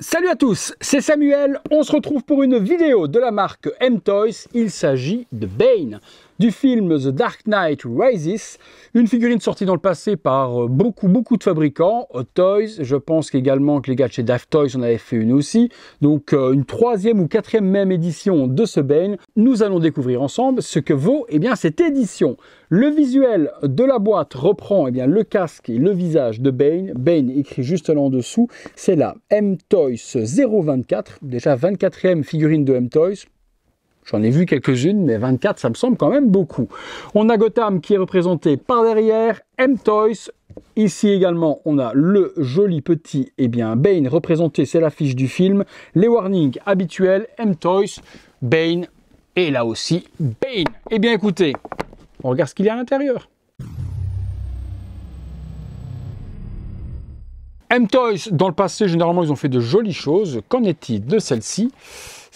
Salut à tous, c'est Samuel, on se retrouve pour une vidéo de la marque M-Toys, il s'agit de Bane du film The Dark Knight Rises, une figurine sortie dans le passé par euh, beaucoup, beaucoup de fabricants, Hot Toys, je pense également que les gars de chez Daft Toys en avaient fait une aussi, donc euh, une troisième ou quatrième même édition de ce Bane. Nous allons découvrir ensemble ce que vaut eh bien, cette édition. Le visuel de la boîte reprend eh bien, le casque et le visage de Bane. Bane écrit juste là en dessous, c'est la M-Toys 024, déjà 24e figurine de M-Toys, J'en ai vu quelques-unes, mais 24, ça me semble quand même beaucoup. On a Gotham qui est représenté par derrière, M-Toys. Ici également, on a le joli petit eh bien, Bane représenté, c'est l'affiche du film. Les warnings habituels, M-Toys, Bane, et là aussi Bane. Eh bien écoutez, on regarde ce qu'il y a à l'intérieur. M-Toys, dans le passé, généralement, ils ont fait de jolies choses. Qu'en est-il de celle-ci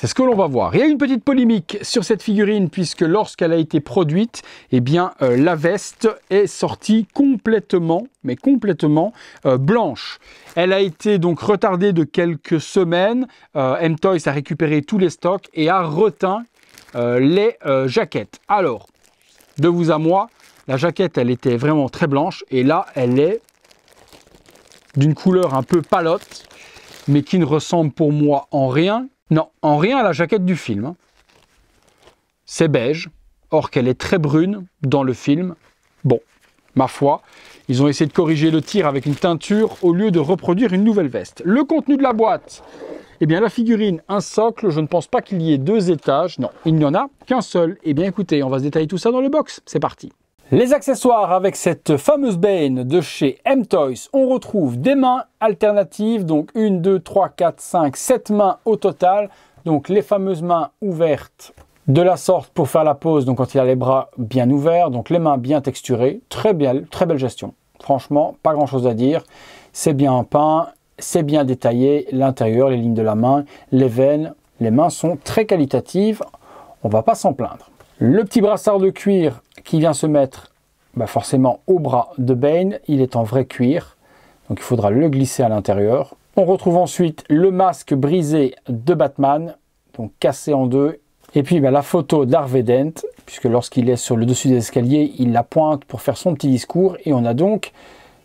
c'est ce que l'on va voir. Il y a une petite polémique sur cette figurine puisque lorsqu'elle a été produite, eh bien euh, la veste est sortie complètement, mais complètement euh, blanche. Elle a été donc retardée de quelques semaines. Euh, MTOYS a récupéré tous les stocks et a retint les jaquettes. Alors, de vous à moi, la jaquette, elle était vraiment très blanche et là, elle est d'une couleur un peu palote mais qui ne ressemble pour moi en rien non, en rien à la jaquette du film. Hein. C'est beige, or qu'elle est très brune dans le film. Bon, ma foi, ils ont essayé de corriger le tir avec une teinture au lieu de reproduire une nouvelle veste. Le contenu de la boîte Eh bien, la figurine, un socle, je ne pense pas qu'il y ait deux étages. Non, il n'y en a qu'un seul. Eh bien, écoutez, on va se détailler tout ça dans le box. C'est parti les accessoires avec cette fameuse bane de chez M-Toys, on retrouve des mains alternatives, donc 1, 2, 3, 4, 5, 7 mains au total. Donc les fameuses mains ouvertes de la sorte pour faire la pose, donc quand il a les bras bien ouverts, donc les mains bien texturées, très belle, très belle gestion. Franchement, pas grand chose à dire, c'est bien peint, c'est bien détaillé, l'intérieur, les lignes de la main, les veines, les mains sont très qualitatives, on va pas s'en plaindre. Le petit brassard de cuir qui vient se mettre bah forcément au bras de Bane. Il est en vrai cuir, donc il faudra le glisser à l'intérieur. On retrouve ensuite le masque brisé de Batman, donc cassé en deux. Et puis bah, la photo d'Harvey Dent, puisque lorsqu'il est sur le dessus des escaliers, il la pointe pour faire son petit discours. Et on a donc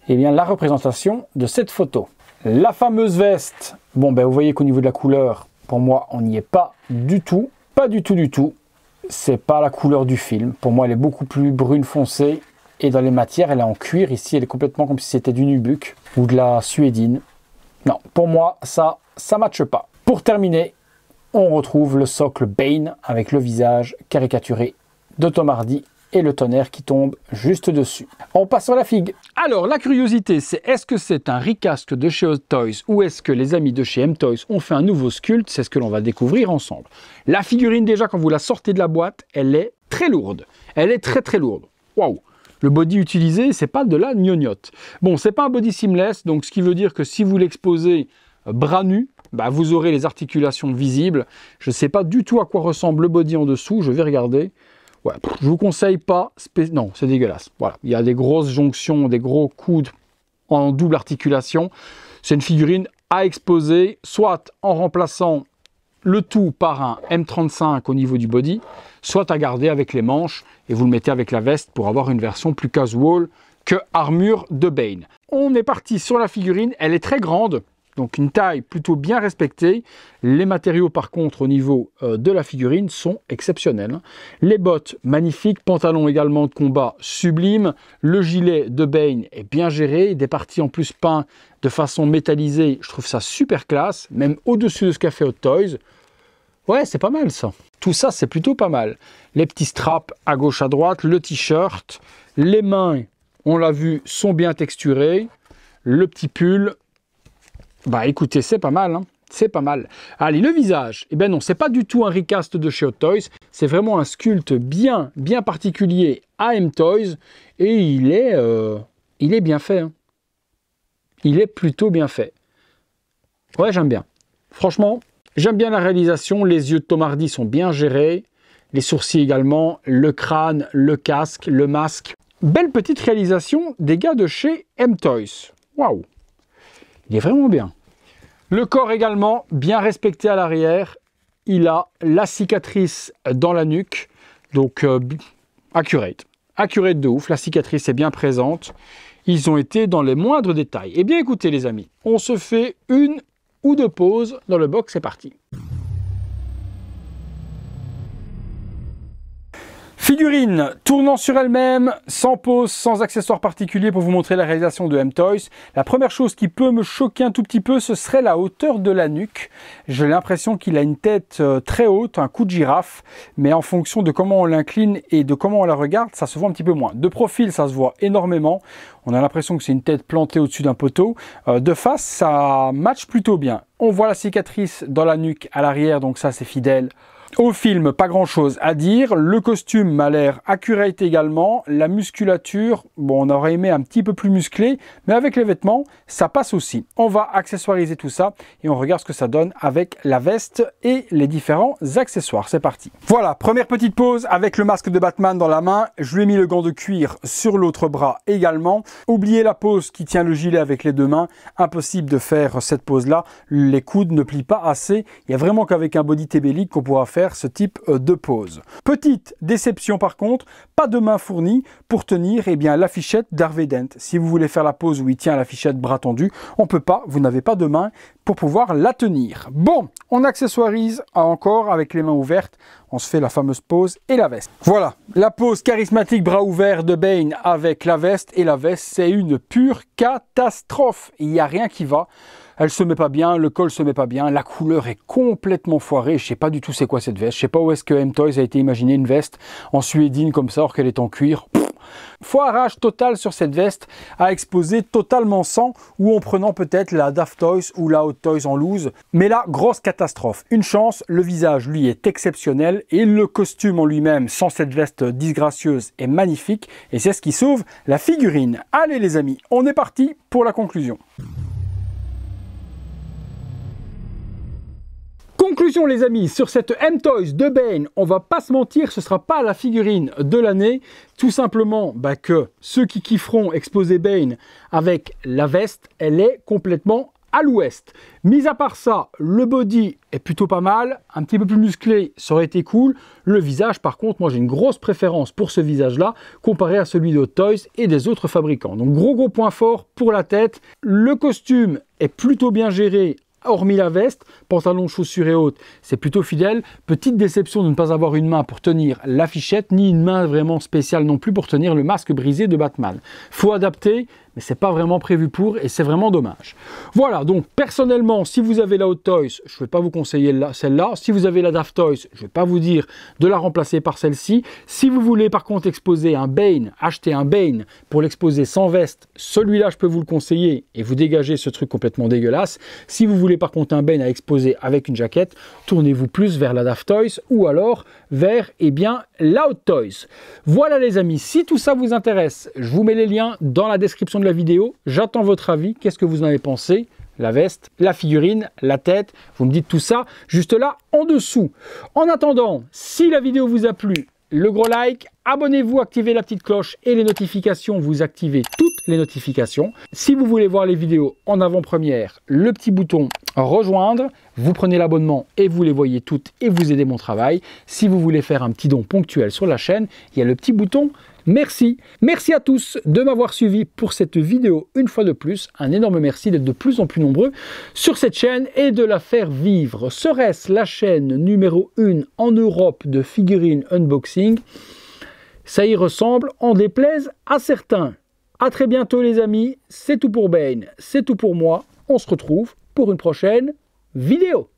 eh bien, la représentation de cette photo. La fameuse veste, bon ben vous voyez qu'au niveau de la couleur, pour moi on n'y est pas du tout, pas du tout du tout c'est pas la couleur du film. Pour moi, elle est beaucoup plus brune foncée. Et dans les matières, elle est en cuir. Ici, elle est complètement comme si c'était du nubuck ou de la suédine. Non, pour moi, ça, ça matche pas. Pour terminer, on retrouve le socle Bane avec le visage caricaturé de Tom Hardy et le tonnerre qui tombe juste dessus. On passe sur la figue. Alors, la curiosité, c'est est-ce que c'est un ricasque de chez Hot Toys ou est-ce que les amis de chez M-Toys ont fait un nouveau sculpt C'est ce que l'on va découvrir ensemble. La figurine, déjà, quand vous la sortez de la boîte, elle est très lourde. Elle est très très lourde. Waouh le body utilisé, c'est pas de la gnognotte. Bon, c'est pas un body seamless, donc ce qui veut dire que si vous l'exposez euh, bras nus, bah, vous aurez les articulations visibles. Je ne sais pas du tout à quoi ressemble le body en dessous, je vais regarder. Je je vous conseille pas. Non, c'est dégueulasse. Voilà, il y a des grosses jonctions, des gros coudes en double articulation. C'est une figurine à exposer, soit en remplaçant le tout par un M35 au niveau du body, soit à garder avec les manches et vous le mettez avec la veste pour avoir une version plus casual que armure de Bane. On est parti sur la figurine, elle est très grande, donc une taille plutôt bien respectée. Les matériaux par contre au niveau euh, de la figurine sont exceptionnels. Les bottes magnifiques, pantalon également de combat sublime. Le gilet de Bane est bien géré, des parties en plus peintes de façon métallisée, je trouve ça super classe, même au-dessus de ce qu'a fait Hot Toys. Ouais, c'est pas mal ça. Tout ça, c'est plutôt pas mal. Les petits straps à gauche, à droite, le t-shirt, les mains, on l'a vu, sont bien texturées. Le petit pull, bah écoutez, c'est pas mal. Hein. c'est pas mal. Allez, le visage. Eh bien non, c'est pas du tout un recast de chez Hot Toys. C'est vraiment un sculpte bien, bien particulier à m Toys. Et il est, euh, il est bien fait. Hein. Il est plutôt bien fait. Ouais, j'aime bien. Franchement, j'aime bien la réalisation. Les yeux de Tom Hardy sont bien gérés. Les sourcils également. Le crâne, le casque, le masque. Belle petite réalisation des gars de chez M-Toys. Waouh il est vraiment bien. Le corps également, bien respecté à l'arrière. Il a la cicatrice dans la nuque. Donc, euh, accurate. Accurate de ouf. La cicatrice est bien présente. Ils ont été dans les moindres détails. Eh bien, écoutez, les amis, on se fait une ou deux pauses dans le box. C'est parti. Figurine tournant sur elle-même, sans pose, sans accessoires particuliers pour vous montrer la réalisation de M-Toys. La première chose qui peut me choquer un tout petit peu, ce serait la hauteur de la nuque. J'ai l'impression qu'il a une tête euh, très haute, un coup de girafe, mais en fonction de comment on l'incline et de comment on la regarde, ça se voit un petit peu moins. De profil, ça se voit énormément. On a l'impression que c'est une tête plantée au-dessus d'un poteau. Euh, de face, ça match plutôt bien. On voit la cicatrice dans la nuque à l'arrière, donc ça c'est fidèle. Au film, pas grand chose à dire. Le costume m'a l'air accurate également. La musculature, bon, on aurait aimé un petit peu plus musclé, mais avec les vêtements, ça passe aussi. On va accessoiriser tout ça et on regarde ce que ça donne avec la veste et les différents accessoires. C'est parti. Voilà, première petite pause avec le masque de Batman dans la main. Je lui ai mis le gant de cuir sur l'autre bras également. Oubliez la pose qui tient le gilet avec les deux mains. Impossible de faire cette pose-là. Les coudes ne plient pas assez. Il n'y a vraiment qu'avec un body tébélique qu'on pourra faire ce type euh, de pose. Petite déception par contre, pas de main fournie pour tenir eh bien, la fichette d'Harvey Dent. Si vous voulez faire la pose où il tient la fichette bras tendu, on peut pas, vous n'avez pas de main pour pouvoir la tenir. Bon, on accessoirise ah, encore avec les mains ouvertes, on se fait la fameuse pose et la veste. Voilà, la pose charismatique bras ouverts de Bane avec la veste et la veste, c'est une pure catastrophe. Il n'y a rien qui va elle se met pas bien, le col se met pas bien, la couleur est complètement foirée, je sais pas du tout c'est quoi cette veste, je sais pas où est-ce que M-Toys a été imaginé une veste en suédine comme ça, alors qu'elle est en cuir. Foirage total sur cette veste à exposer totalement sans ou en prenant peut-être la Daft Toys ou la Hot Toys en loose. Mais là, grosse catastrophe. Une chance, le visage lui est exceptionnel et le costume en lui-même sans cette veste disgracieuse est magnifique et c'est ce qui sauve la figurine. Allez les amis, on est parti pour la conclusion. Conclusion les amis, sur cette M-Toys de Bane, on va pas se mentir, ce sera pas la figurine de l'année, tout simplement bah, que ceux qui kifferont exposer Bane avec la veste, elle est complètement à l'ouest. Mis à part ça, le body est plutôt pas mal, un petit peu plus musclé, ça aurait été cool. Le visage, par contre, moi j'ai une grosse préférence pour ce visage-là, comparé à celui de Toys et des autres fabricants. Donc gros gros point fort pour la tête. Le costume est plutôt bien géré hormis la veste, pantalon, chaussures et autres, C'est plutôt fidèle. Petite déception de ne pas avoir une main pour tenir l'affichette, ni une main vraiment spéciale non plus pour tenir le masque brisé de Batman. Faut adapter mais c'est pas vraiment prévu pour et c'est vraiment dommage. Voilà, donc personnellement, si vous avez la Hot Toys, je ne vais pas vous conseiller celle-là. Si vous avez la Daft Toys, je ne vais pas vous dire de la remplacer par celle-ci. Si vous voulez par contre exposer un Bane, acheter un Bane pour l'exposer sans veste, celui-là je peux vous le conseiller et vous dégager ce truc complètement dégueulasse. Si vous voulez par contre un Bane à exposer avec une jaquette, tournez-vous plus vers la Daft Toys ou alors vers et eh bien, la Hot Toys. Voilà les amis, si tout ça vous intéresse, je vous mets les liens dans la description de la vidéo. J'attends votre avis. Qu'est-ce que vous en avez pensé la veste, la figurine, la tête, vous me dites tout ça juste là en dessous. En attendant, si la vidéo vous a plu, le gros like, abonnez-vous, activez la petite cloche et les notifications, vous activez toutes les notifications. Si vous voulez voir les vidéos en avant-première, le petit bouton rejoindre, vous prenez l'abonnement et vous les voyez toutes et vous aidez mon travail. Si vous voulez faire un petit don ponctuel sur la chaîne, il y a le petit bouton Merci. Merci à tous de m'avoir suivi pour cette vidéo une fois de plus. Un énorme merci d'être de plus en plus nombreux sur cette chaîne et de la faire vivre. Serait-ce la chaîne numéro 1 en Europe de figurines unboxing Ça y ressemble, en déplaise à certains. À très bientôt les amis, c'est tout pour Bane, c'est tout pour moi. On se retrouve pour une prochaine vidéo.